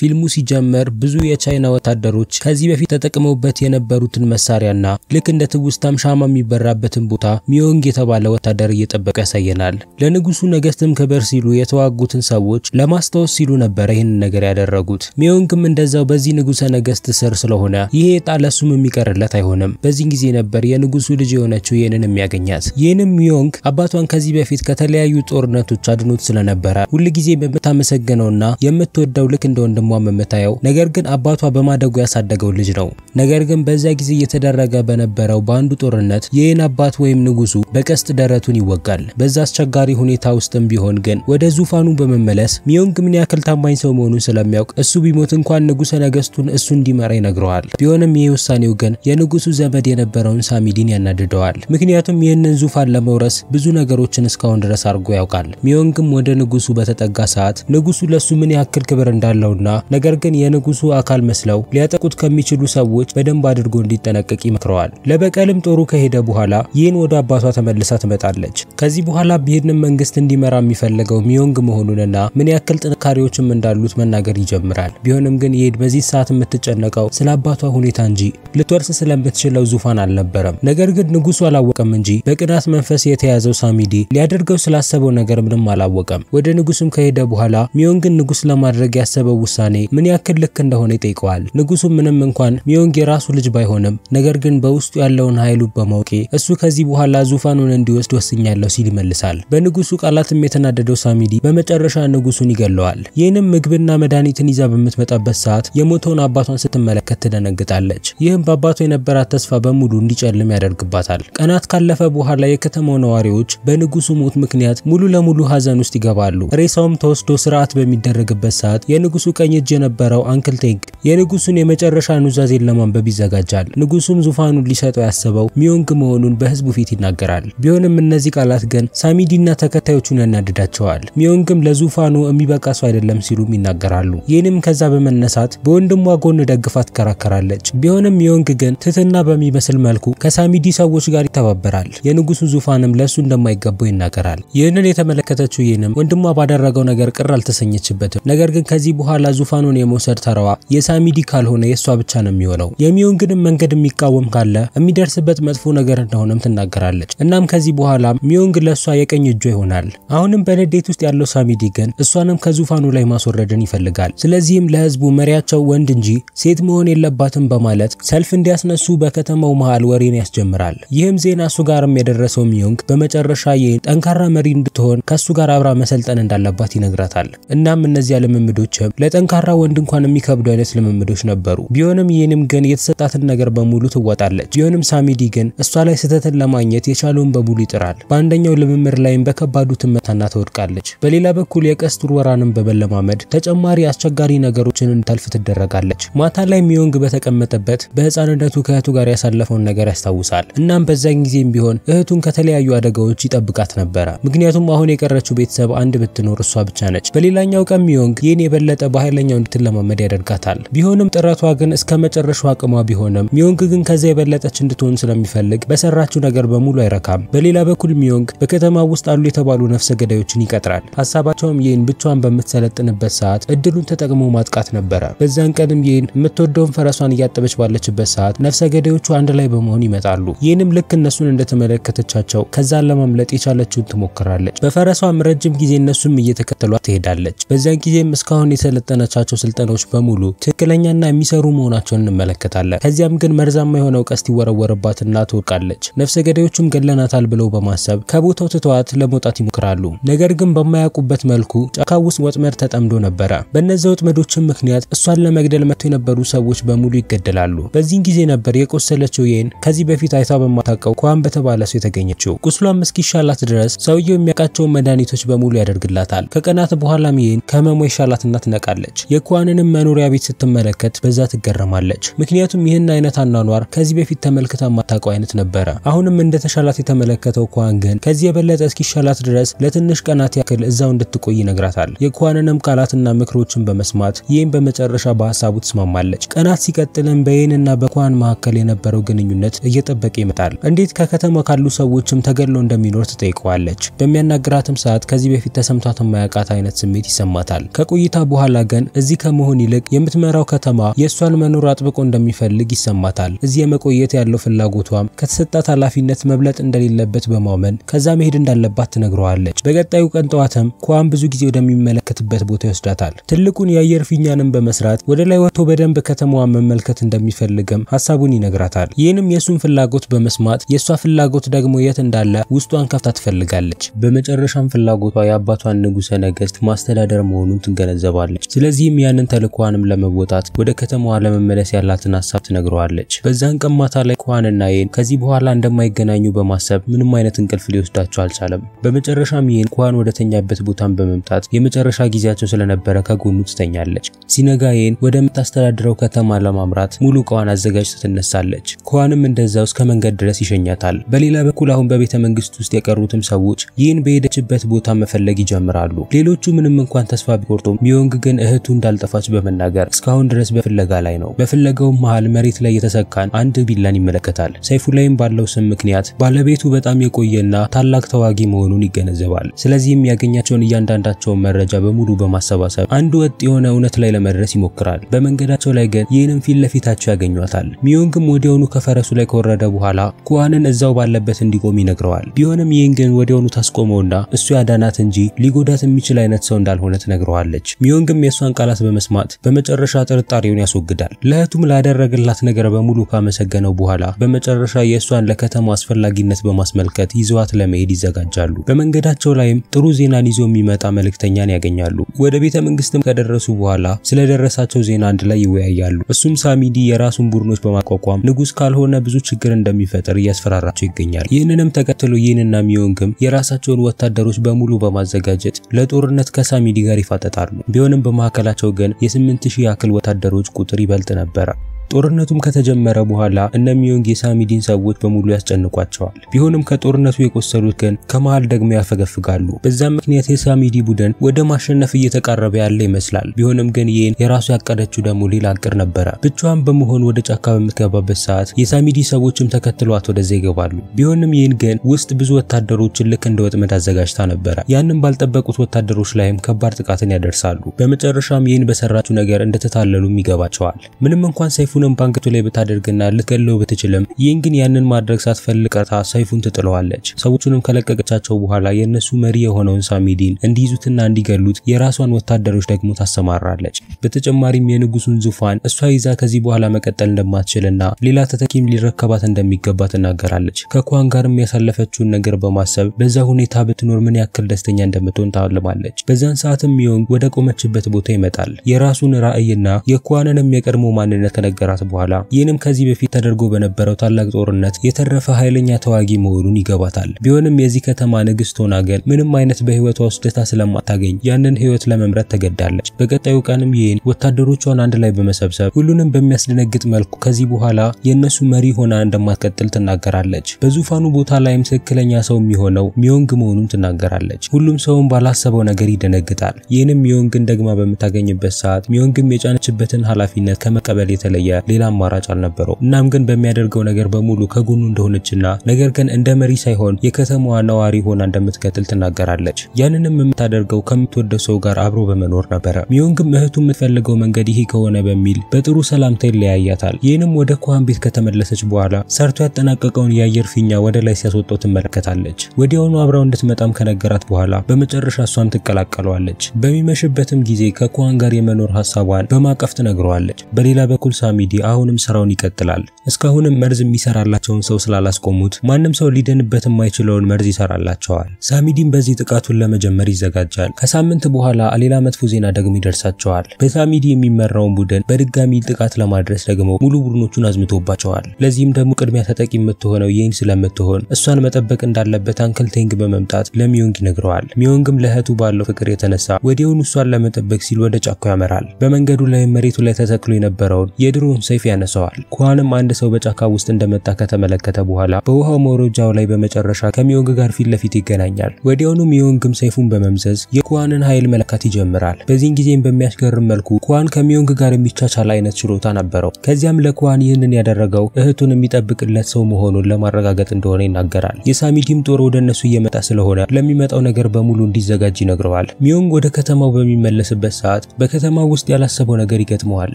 ፊልሙ ሲጀመር ብዙ የቻይና ወታደሮች ከዚህ በፊት ተጠቅመውበት የነበሩትን መሳሪያና ልክ እንደ ትውስታም ሻማ የሚበራበትን ቦታ ሚዮንግ የተባለ ወታደር እየጠበቀ ያሳየናል። ለንጉሱ ነገስትም ክብር ሲሉ የተዋጉትን ሰዎች ለማስታወስ ሲሉ ነበረ ይህን ነገር ያደረጉት። ሚዮንግም እንደዛው በዚህ ንጉሰ ነገስት ስር ስለሆነ ይሄ ዕጣ ለሱም የሚቀርለት አይሆንም። በዚህ ጊዜ ነበር የንጉሱ ልጅ የሆነችው ይህንን የሚያገኛት። ይህንም ሚዮንግ አባቷን ከዚህ በፊት ከተለያዩ ጦርነቶች አድኖት ስለነበረ ሁልጊዜ በምታመሰግነውና የምትወደው ልክ እንደ ወንድሟም መመታየው ነገር ግን አባቷ በማደጉ ያሳደገው ልጅ ነው። ነገር ግን በዚያ ጊዜ እየተደረገ በነበረው በአንዱ ጦርነት የይን አባት ወይም ንጉሱ በቀስት ደረቱን ይወጋል። በዛ አስቸጋሪ ሁኔታ ውስጥም ቢሆን ግን ወደ ዙፋኑ በመመለስ ሚዮንግ ምን ያክል ታማኝ ሰው መሆኑን ስለሚያውቅ እሱ ቢሞት እንኳን ንጉሰ ነገስቱን እሱ እንዲመራ ይነግረዋል። ቢሆንም ይህ ውሳኔው ግን የንጉሱ ዘመድ የነበረውን ሳሚዲን ያናድደዋል። ምክንያቱም ይህንን ዙፋን ለመውረስ ብዙ ነገሮችን እስካሁን ድረስ አድርጎ ያውቃል። ሚዮንግም ወደ ንጉሱ በተጠጋ ሰዓት ንጉሱ ለሱ ምን ያክል ክብር እንዳለውና ነገር ግን የንጉሱ አካል መስለው ሊያጠቁት ከሚችሉ ሰዎች በደንብ አድርጎ እንዲጠነቀቅ ይመክረዋል። ለበቀልም ጦሩ ከሄደ በኋላ ይህን ወደ አባቷ ተመልሳ ትመጣለች። ከዚህ በኋላ ቢሄድንም መንግስት እንዲመራ የሚፈለገው ሚዮንግ መሆኑንና ምን ያክል ጥንካሬዎችም እንዳሉት መናገር ይጀምራል። ቢሆንም ግን ይሄድ በዚህ ሰዓት የምትጨነቀው ስለ አባቷ ሁኔታ እንጂ ልትወርስ ስለምትችለው ዙፋን አልነበረም። ነገር ግን ንጉሱ አላወቀም እንጂ በቅናት መንፈስ የተያዘው ሳሚዲ ሊያደርገው ስላሰበው ነገር ምንም አላወቀም። ወደ ንጉሱም ከሄደ በኋላ ሚዮንግን ንጉስ ለማድረግ ያሰበው ውሳኔ ውሳኔ ምን ያክል ልክ እንደሆነ ይጠይቀዋል። ንጉሱም ምንም እንኳን ሚዮንግ የራሱ ልጅ ባይሆንም ነገር ግን በውስጡ ያለውን ኃይሉ በማውቄ እሱ ከዚህ በኋላ ዙፋኑን እንዲወስድ ወስኛለሁ ሲል ይመልሳል። በንጉሱ ቃላትም የተናደደው ሳሚዲ በመጨረሻ ንጉሱን ይገለዋል። ይህንም ምግብና መድኃኒትን ይዛ በምትመጣበት ሰዓት የሞተውን አባቷን ስትመለከት ትደነግጣለች። ይህም በአባቷ የነበራት ተስፋ በሙሉ እንዲጨልም ያደርግባታል። ቀናት ካለፈ በኋላ የከተማው ነዋሪዎች በንጉሱ ሞት ምክንያት ሙሉ ለሙሉ ሀዘን ውስጥ ይገባሉ። ሬሳውም ተወስዶ ስርዓት በሚደረግበት ሰዓት የንጉሱ ቀኝ ሲቀኝ እጅ የነበረው አንክል ቴንግ የንጉሱን የመጨረሻ ኑዛዜን ለማንበብ ይዘጋጃል። ንጉሱም ዙፋኑን ሊሰጠው ያሰበው ሚዮንግ መሆኑን በህዝቡ ፊት ይናገራል። ቢሆንም እነዚህ ቃላት ግን ሳሚዲና ተከታዮቹን ያናድዳቸዋል። ሚዮንግም ለዙፋኑ የሚበቃ ሰው አይደለም ሲሉም ይናገራሉ። ይህንም ከዛ በመነሳት በወንድሟ ጎን ደግፋ ትከራከራለች። ቢሆንም ሚዮንግ ግን ትህትና በሚመስል መልኩ ከሳሚዲ ሰዎች ጋር ይተባበራል። የንጉሱ ዙፋንም ለእሱ እንደማይገባው ይናገራል። ይህንን የተመለከተችው ይህንም ወንድሟ ባደረገው ነገር ቅር አልተሰኘችበትም። ነገር ግን ከዚህ በኋላ ዙፋኑን የመውሰድ ተረዋ የሳሚዲ ካልሆነ የእሷ ብቻ ነው የሚሆነው። የሚሆን ግንም መንገድ የሚቃወም ካለ የሚደርስበት መጥፎ ነገር እንደሆነም ትናገራለች። እናም ከዚህ በኋላ ሚዮንግ ለእሷ የቀኝ እጇ ይሆናል። አሁንም በንዴት ውስጥ ያለው ሳሚዲ ግን እሷንም ከዙፋኑ ላይ ማስወረድን ይፈልጋል። ስለዚህም ለህዝቡ መሪያቸው ወንድ እንጂ ሴት መሆን የለባትም በማለት ሰልፍ እንዲያስነሱ በከተማው መሃል ወሬን ያስጀምራል። ይህም ዜና እሱ ጋርም የደረሰው ሚዮንግ በመጨረሻ ይህን ጠንካራ መሪ እንድትሆን ከእሱ ጋር አብራ መሰልጠን እንዳለባት ይነግራታል። እናም እነዚያ ልምምዶችም ለጠንካ ጠንካራ ወንድ እንኳን የሚከብዱ አይነት ልምምዶች ነበሩ። ቢሆንም ይህንም ግን የተሰጣትን ነገር በሙሉ ትወጣለች። ቢሆንም ሳሚዲ ግን እሷ ላይ ስህተትን ለማግኘት የቻለውን በሙሉ ይጥራል። በአንደኛው ልምምድ ላይም በከባዱ ትመታና ትወድቃለች። በሌላ በኩል የቀስት ውርወራንም በመለማመድ ተጨማሪ አስቸጋሪ ነገሮችን እንድታልፍ ትደረጋለች። ማታ ላይ ሚዮንግ በተቀመጠበት በህፃንነቱ ከእህቱ ጋር ያሳለፈውን ነገር ያስታውሳል። እናም በዛን ጊዜም ቢሆን እህቱን ከተለያዩ አደጋዎች ይጠብቃት ነበረ። ምክንያቱም አሁን የቀረችው ቤተሰብ አንድ ብትኖር እሷ ብቻ ነች። በሌላኛው ቀን ሚዮንግ ይህን የበለጠ ባህል ትክክለኛው እንድትለማመድ ያደርጋታል። ቢሆንም ጥረቷ ግን እስከ መጨረሻው አቅሟ ቢሆንም ሚዮንግ ግን ከዚያ የበለጠች እንድትሆን ስለሚፈልግ በሰራችው ነገር በሙሉ አይረካም። በሌላ በኩል ሚዮንግ በከተማ ውስጥ አሉ የተባሉ ነፍሰ ገዳዮችን ይቀጥራል። ሀሳባቸውም ይህን ብቻዋን በምትሰለጥንበት ሰዓት እድሉን ተጠቅሞ ማጥቃት ነበረ። በዛን ቀንም ይህን የምትወደውን ፈረሷን እያጠበች ባለችበት ሰዓት ነፍሰ ገዳዮቹ አንድ ላይ በመሆን ይመጣሉ። ይህንም ልክ እነሱን እንደተመለከተቻቸው ከዛን ለማምለጥ የቻለችውን ትሞክራለች። በፈረሷም ረጅም ጊዜ እነሱም እየተከተሏት ትሄዳለች። በዚያን ጊዜም እስካሁን የሰለጠነ በሚሰጣቻቸው ስልጠናዎች በሙሉ ትክክለኛና የሚሰሩ መሆናቸውን እንመለከታለን። ከዚያም ግን መርዛማ የሆነው ቀስት ይወረወርባትና ትወድቃለች። ነፍሰ ገዳዮቹም ገለናታል ብለው በማሰብ ከቦታው ትተዋት ለመውጣት ይሞክራሉ። ነገር ግን በማያውቁበት መልኩ ጫካ ውስጥ ወጥመድ ተጠምዶ ነበረ። በእነዚያ ወጥመዶችም ምክንያት እሷን ለመግደል መጥቶ የነበሩ ሰዎች በሙሉ ይገደላሉ። በዚህን ጊዜ ነበር የቆሰለችው ይህን ከዚህ በፊት አይታ በማታውቀው ኳን በተባለ ሰው የተገኘችው። ቁስሏም እስኪሻላት ድረስ ሰውየው የሚያውቃቸውን መድኃኒቶች በሙሉ ያደርግላታል። ከቀናት በኋላም ይህን ከህመሙ የሻላትና ትነቃለች። ትሆናለች። የኳንንም መኖሪያ ቤት ስትመለከት በዛ ትገረማለች። ምክንያቱም ይህን አይነት አኗኗር ከዚህ በፊት ተመልክታ የማታውቀው አይነት ነበረ። አሁንም እንደተሻላት የተመለከተው ኳን ግን ከዚህ የበለጠ እስኪሻላት ድረስ ለትንሽ ቀናት ያክል እዛው እንድትቆይ ይነግራታል። የኳንንም ቃላትና ምክሮችን በመስማት ይህም በመጨረሻ በሀሳቡ ትስማማለች። ቀናት ሲቀጥልም በይንና በኳን መካከል የነበረው ግንኙነት እየጠበቀ ይመጣል። እንዴት ከከተማ ካሉ ሰዎችም ተገድሎ እንደሚኖር ትጠይቀዋለች። በሚያናግራትም ሰዓት ከዚህ በፊት ተሰምቷት የማያውቃት አይነት ስሜት ይሰማታል። ከቆይታ በኋላ ግን እዚህ ከመሆን ይልቅ የምትመራው ከተማ የእሷን መኖር አጥብቆ እንደሚፈልግ ይሰማታል። እዚህ የመቆየት ያለው ፍላጎቷም ከተሰጣት ኃላፊነት መብለጥ እንደሌለበት በማመን ከዛ መሄድ እንዳለባት ትነግረዋለች። በቀጣዩ ቀን ጠዋትም ኳን ብዙ ጊዜ ወደሚመለከትበት ቦታ ይወስዳታል። ትልቁን የአየር ፊኛንም በመስራት ወደ ላይ ወጥቶ በደንብ ከተማዋን መመልከት እንደሚፈልግም ሀሳቡን ይነግራታል። ይህንም የእሱን ፍላጎት በመስማት የእሷ ፍላጎት ደግሞ የት እንዳለ ውስጧን ከፍታ ትፈልጋለች። በመጨረሻም ፍላጎቷ የአባቷን ንጉሠ ነገሥት ማስተዳደር መሆኑን ትገነዘባለች። ስለዚህ በዚህም ያንን ተልኳንም ለመወጣት ወደ ከተማዋ ለመመለስ ያላትን ሀሳብ ትነግረዋለች። በዛን ቀን ማታ ላይ ኳንና የን ከዚህ በኋላ እንደማይገናኙ በማሰብ ምንም አይነት እንቅልፍ ሊወስዳቸው አልቻለም። በመጨረሻም ኳን ወደ ተኛበት ቦታን በመምጣት የመጨረሻ ጊዜያቸው ስለነበረ ከጎኑ ትተኛለች። ሲነጋ ወደ ወደምታስተዳድረው ከተማ ለማምራት ሙሉ እቃዋን አዘጋጅ ትነሳለች። ኳንም እንደዛው እስከ መንገድ ድረስ ይሸኛታል። በሌላ በኩል አሁን በቤተ መንግስት ውስጥ የቀሩትም ሰዎች ይህን በሄደችበት ቦታ መፈለግ ይጀምራሉ። ሌሎቹ ምንም እንኳን ተስፋ ቢቆርጡም ሚዮንግ ግን እህቱ እንዳልጠፋች በመናገር እስካሁን ድረስ በፍለጋ ላይ ነው። በፍለጋውም መሃል መሬት ላይ የተሰካን አንድ ቢላን ይመለከታል። ሰይፉ ላይም ባለው ስም ምክንያት ባለቤቱ በጣም የቆየና ታላቅ ተዋጊ መሆኑን ይገነዘባል። ስለዚህም ያገኛቸውን እያንዳንዳቸውን መረጃ በሙሉ በማሰባሰብ አንድ ወጥ የሆነ እውነት ላይ ለመድረስ ይሞክራል። በመንገዳቸው ላይ ግን ይህንም ፊት ለፊታቸው ያገኟታል። ሚዮንግም ወዲያውኑ ከፈረሱ ላይ ከወረደ በኋላ ኩዋንን እዛው ባለበት እንዲቆም ይነግረዋል። ቢሆንም ይህን ግን ወዲያውኑ ታስቆመውና እሱ ያዳናት እንጂ ሊጎዳት የሚችል አይነት ሰው እንዳልሆነ ትነግረዋለች። ሚዮንግም የእሷን ቃላት በመስማት በመጨረሻ ጥርጣሬውን ያስወግዳል። ለእህቱም ላደረገላት ነገር በሙሉ ካመሰገነው በኋላ በመጨረሻ የእሷን ለከተማ አስፈላጊነት በማስመልከት ይዘዋት ለመሄድ ይዘጋጃሉ። በመንገዳቸው ላይም ጥሩ ዜናን ይዞ የሚመጣ መልእክተኛን ያገኛሉ። ወደ ቤተ መንግስትም ከደረሱ በኋላ ስለደረሳቸው ዜና አንድ ላይ ይወያያሉ። እሱም ሳሚዲ የራሱን ቡድኖች በማቋቋም ንጉስ ካልሆነ ብዙ ችግር እንደሚፈጥር እያስፈራራቸው ይገኛል። ይህንንም ተከትሎ ይህንና ሚዮንግም የራሳቸውን ወታደሮች በሙሉ በማዘጋጀት ለጦርነት ከሳሚዲ ጋር ይፋጠጣሉ። ቢሆንም በማካ ከመካከላቸው ግን የ8000 ያክል ወታደሮች ቁጥር ይበልጥ ነበር። ጦርነቱም ከተጀመረ በኋላ እነሚዮንግ የሳሚዲን ሰዎች በሙሉ ያስጨንቋቸዋል። ቢሆንም ከጦርነቱ የቆሰሉት ግን ከመሃል ደግሞ ያፈገፍጋሉ። በዛም ምክንያት የሳሚዲ ቡድን ወደ ማሸነፍ እየተቃረበ ያለ ይመስላል። ቢሆንም ግን ይህን የራሱ ያቀደችው ደግሞ ሌላ እቅድ ነበረ። ብቻዋን በመሆን ወደ ጫካ በምትገባበት ሰዓት የሳሚዲ ሰዎችም ተከትሏት ወደዛ ይገባሉ። ቢሆንም ይህን ግን ውስጥ ብዙ ወታደሮችን ልክ እንደ ወጥመድ አዘጋጅታ ነበረ። ያንም ባልጠበቁት ወታደሮች ላይም ከባድ ጥቃትን ያደርሳሉ። በመጨረሻም ይህን በሰራችው ነገር እንደተታለሉም ይገባቸዋል። ምንም እንኳን ሰይፉ ሰይፉንም ባንክቱ ላይ ብታደርግና ልትገለው ብትችልም ይህን ግን ያንን ማድረግ ሳትፈልግ ቀርታ ሰይፉን ትጥለዋለች። ሰዎቹንም ከለቀቀቻቸው በኋላ የእነሱ መሪ የሆነውን ሳሚዲን እንዲይዙትና እንዲገሉት የራሷን ወታደሮች ደግሞ ታሰማራለች። በተጨማሪም የንጉሱን ዙፋን እሷ ይዛ ከዚህ በኋላ መቀጠል እንደማትችልና ሌላ ተተኪም ሊረከባት እንደሚገባ ትናገራለች። ከኳን ጋርም ያሳለፈችውን ነገር በማሰብ በዛ ሁኔታ ብትኖር ምን ያክል ደስተኛ እንደምትሆን ታልማለች። በዛን ሰዓትም ዮንግ ወደ ቆመችበት ቦታ ይመጣል። የራሱን ራዕይና የኳንንም የቀድሞ ማንነት ከነገራ ወራት በኋላ ይህንም ከዚህ በፊት ተደርጎ በነበረው ታላቅ ጦርነት የተረፈ ኃይለኛ ተዋጊ መሆኑን ይገባታል። ቢሆንም የዚህ ከተማ ንግስት ሆና ግን ምንም አይነት በህይወቷ ውስጥ ደስታ ስለማታገኝ ያንን ህይወት ለመምረጥ ተገዳለች። በቀጣዩ ቀንም ይህን ወታደሮቿን አንድ ላይ በመሰብሰብ ሁሉንም በሚያስደነግጥ መልኩ ከዚህ በኋላ የእነሱ መሪ ሆና እንደማትቀጥል ትናገራለች። በዙፋኑ ቦታ ላይም ትክክለኛ ሰው የሚሆነው ሚዮንግ መሆኑን ትናገራለች። ሁሉም ሰውን ባላሰበው ነገር ይደነግጣል። ይህንም ሚዮንግን ደግማ በምታገኝበት ሰዓት ሚዮንግም የጫነችበትን ኃላፊነት ከመቀበል የተለየ ሌላ አማራጭ አልነበረው። እናም ግን በሚያደርገው ነገር በሙሉ ከጎኑ እንደሆነችና ነገር ግን እንደ መሪ ሳይሆን የከተማዋ ነዋሪ ሆና እንደምትቀጥል ትናገራለች። ያንንም የምታደርገው ከምትወደው ሰው ጋር አብሮ በመኖር ነበረ። ግን እህቱ የምትፈልገው መንገድ ይሄ ከሆነ በሚል በጥሩ ሰላምታ ይለያያታል። ይህንም ወደ ኮሃን ቤት ከተመለሰች በኋላ ሰርቶ ያጠናቀቀውን የአየር ፊኛ ወደ ላይ ሲያስወጣው ትመለከታለች። ወዲያውኑ አብራው እንድትመጣም ከነገራት በኋላ በመጨረሻ እሷም ትቀላቀለዋለች። በሚመሽበትም ጊዜ ከኮሃን ጋር የመኖር ሀሳቧን በማቀፍ ትነግረዋለች። በሌላ በኩል ሳሚ ኬኔዲ አሁንም ስራውን ይቀጥላል። እስካሁንም መርዝ የሚሰራላቸውን ሰው ስላላስቆሙት ማንም ሰው ሊደንበት የማይችለውን መርዝ ይሰራላቸዋል። ሳሚዲን በዚህ ጥቃቱን ለመጀመር ይዘጋጃል። ከሳምንት በኋላ ሌላ መጥፎ ዜና ደግሞ ይደርሳቸዋል። በሳሚዲ የሚመራውን ቡድን በድጋሚ ጥቃት ለማድረስ ደግሞ ሙሉ ቡድኖቹን አዝምቶባቸዋል። ለዚህም ደግሞ ቅድሚያ ተጠቂ የምትሆነው ይህን ስለምትሆን እሷን መጠበቅ እንዳለበት አንክል ቴንግ በመምጣት ለሚዮንግ ይነግረዋል። ሚዮንግም ለእህቱ ባለው ፍቅር የተነሳ ወዲያውኑ እሷን ለመጠበቅ ሲል ወደ ጫካ ያመራል። በመንገዱ ላይ መሬቱ ላይ ተተክሎ የነበረውን የድሮ የድሮውን ሰይፍ ያነሳዋል። ኳንም አንድ ሰው በጫካ ውስጥ እንደመጣ ከተመለከተ በኋላ በውሃው መውረጃው ላይ በመጨረሻ ከሚዮንግ ጋር ፊት ለፊት ይገናኛል። ወዲያውኑ ሚዮንግም ሰይፉን በመምዘዝ የኳንን ኃይል መለካት ይጀምራል። በዚህን ጊዜም በሚያስገርም መልኩ ኳን ከሚዮንግ ጋር የሚቻቻል አይነት ችሎታ ነበረው። ከዚያም ለኳን ይህንን ያደረገው እህቱን የሚጠብቅለት ሰው መሆኑን ለማረጋገጥ እንደሆነ ይናገራል። የሳሚዲም ጦር ወደ እነሱ እየመጣ ስለሆነ ለሚመጣው ነገር በሙሉ እንዲዘጋጅ ይነግረዋል። ሚዮንግ ወደ ከተማው በሚመለስበት ሰዓት በከተማው ውስጥ ያላሰበው ነገር ይገጥመዋል።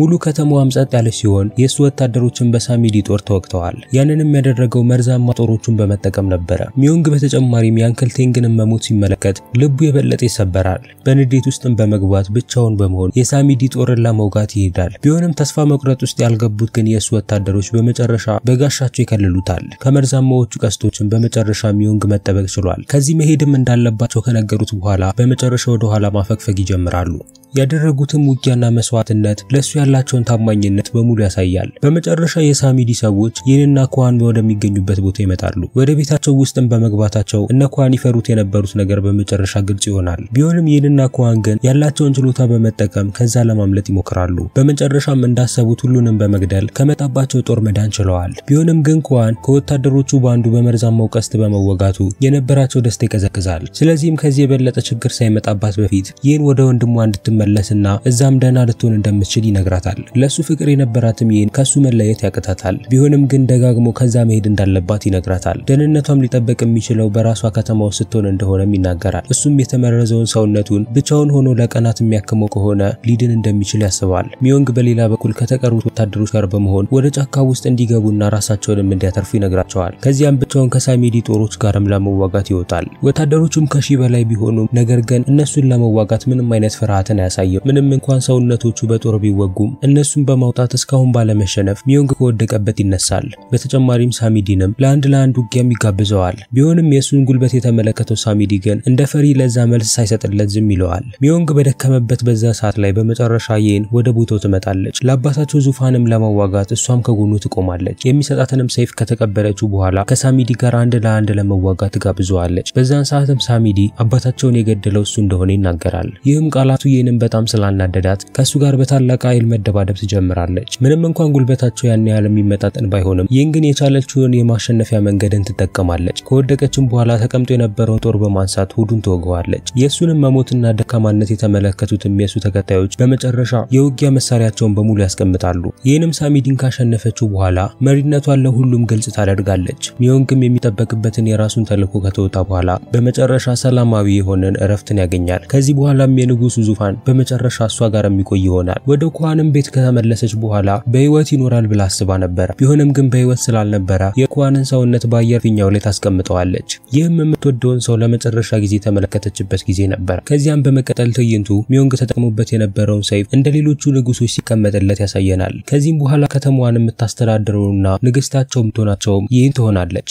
ሙሉ ከተማዋም ጸጥ ያለ ሲሆን የእሱ ወታደሮችን በሳሚዲ ጦር ተወቅተዋል ያንንም ያደረገው መርዛማ ጦሮቹን በመጠቀም ነበረ። ሚዮንግ በተጨማሪም የአንክል ቴንግን መሞት ሲመለከት ልቡ የበለጠ ይሰበራል። በንዴት ውስጥም በመግባት ብቻውን በመሆን የሳሚዲ ጦርን ለመውጋት ይሄዳል። ቢሆንም ተስፋ መቁረጥ ውስጥ ያልገቡት ግን የእሱ ወታደሮች በመጨረሻ በጋሻቸው ይከልሉታል። ከመርዛማዎቹ ቀስቶችን በመጨረሻ ሚዮንግ መጠበቅ ችሏል። ከዚህ መሄድም እንዳለባቸው ከነገሩት በኋላ በመጨረሻ ወደኋላ ማፈግፈግ ይጀምራሉ። ያደረጉትም ውጊያና መስዋዕትነት ለሱ ያላቸውን ታማኝነት በሙሉ ያሳያል። በመጨረሻ የሳሚዲ ሰዎች ይህንና ኳን ወደሚገኙበት ቦታ ይመጣሉ። ወደ ቤታቸው ውስጥም በመግባታቸው እነ ኳን ይፈሩት የነበሩት ነገር በመጨረሻ ግልጽ ይሆናል። ቢሆንም ይህንና ኳን ግን ያላቸውን ችሎታ በመጠቀም ከዛ ለማምለጥ ይሞክራሉ። በመጨረሻም እንዳሰቡት ሁሉንም በመግደል ከመጣባቸው ጦር መዳን ችለዋል። ቢሆንም ግን ኳን ከወታደሮቹ በአንዱ በመርዛማው ቀስት በመወጋቱ የነበራቸው ደስታ ይቀዘቅዛል። ስለዚህም ከዚህ የበለጠ ችግር ሳይመጣባት በፊት ይህን ወደ ወንድሟ እንድትመ እንድትመለስና እዛም ደህና ልትሆን እንደምትችል ይነግራታል። ለሱ ፍቅር የነበራትም ይህን ከሱ መለየት ያቅታታል። ቢሆንም ግን ደጋግሞ ከዛ መሄድ እንዳለባት ይነግራታል። ደህንነቷም ሊጠበቅ የሚችለው በራሷ ከተማ ውስጥ ስትሆን እንደሆነም ይናገራል። እሱም የተመረዘውን ሰውነቱን ብቻውን ሆኖ ለቀናት የሚያክመው ከሆነ ሊድን እንደሚችል ያስባል። ሚዮንግ በሌላ በኩል ከተቀሩት ወታደሮች ጋር በመሆን ወደ ጫካ ውስጥ እንዲገቡና ራሳቸውንም እንዲያተርፉ ይነግራቸዋል። ከዚያም ብቻውን ከሳሜዲ ጦሮች ጋርም ለመዋጋት ይወጣል። ወታደሮቹም ከሺ በላይ ቢሆኑም ነገር ግን እነሱን ለመዋጋት ምንም አይነት ፍርሃትን አያስ የሚያሳየው። ምንም እንኳን ሰውነቶቹ በጦር ቢወጉም እነሱን በማውጣት እስካሁን ባለመሸነፍ ሚዮንግ ከወደቀበት ይነሳል። በተጨማሪም ሳሚዲንም ለአንድ ለአንድ ውጊያም ይጋብዘዋል። ቢሆንም የእሱን ጉልበት የተመለከተው ሳሚዲ ግን እንደ ፈሪ ለዛ መልስ ሳይሰጥለት ዝም ይለዋል። ሚዮንግ በደከመበት በዛ ሰዓት ላይ በመጨረሻ የን ወደ ቦታው ትመጣለች። ለአባታቸው ዙፋንም ለመዋጋት እሷም ከጎኑ ትቆማለች። የሚሰጣትንም ሰይፍ ከተቀበለችው በኋላ ከሳሚዲ ጋር አንድ ለአንድ ለመዋጋት ትጋብዘዋለች። በዛን ሰዓትም ሳሚዲ አባታቸውን የገደለው እሱ እንደሆነ ይናገራል። ይህም ቃላቱ የንም በጣም ስላናደዳት ከእሱ ጋር በታላቅ ኃይል መደባደብ ትጀምራለች። ምንም እንኳን ጉልበታቸው ያን ያህል የሚመጣጠን ባይሆንም ይህን ግን የቻለችውን የማሸነፊያ መንገድን ትጠቀማለች። ከወደቀችም በኋላ ተቀምጦ የነበረውን ጦር በማንሳት ሁዱን ትወገዋለች። የእሱንም መሞትና ደካማነት የተመለከቱትም የእሱ ተከታዮች በመጨረሻ የውጊያ መሳሪያቸውን በሙሉ ያስቀምጣሉ። ይህንም ሳሚዲን ካሸነፈችው በኋላ መሪነቷን ለሁሉም ግልጽ ታደርጋለች። ሚዮንግም የሚጠበቅበትን የራሱን ተልዕኮ ከተወጣ በኋላ በመጨረሻ ሰላማዊ የሆነን እረፍትን ያገኛል። ከዚህ በኋላም የንጉሱ ዙፋን በመጨረሻ እሷ ጋር የሚቆይ ይሆናል። ወደ ኩሃንም ቤት ከተመለሰች በኋላ በህይወት ይኖራል ብላ አስባ ነበረ። ቢሆንም ግን በህይወት ስላልነበረ የኩሃንን ሰውነት በአየር ፊኛው ላይ ታስቀምጠዋለች። ይህም የምትወደውን ሰው ለመጨረሻ ጊዜ የተመለከተችበት ጊዜ ነበር። ከዚያም በመቀጠል ትዕይንቱ ሚዮንግ ተጠቅሞበት የነበረውን ሰይፍ እንደ ሌሎቹ ንጉሶች ሲቀመጥለት ያሳየናል። ከዚህም በኋላ ከተማዋን የምታስተዳድረውና ንግስታቸው ምትሆናቸውም ይህን ትሆናለች።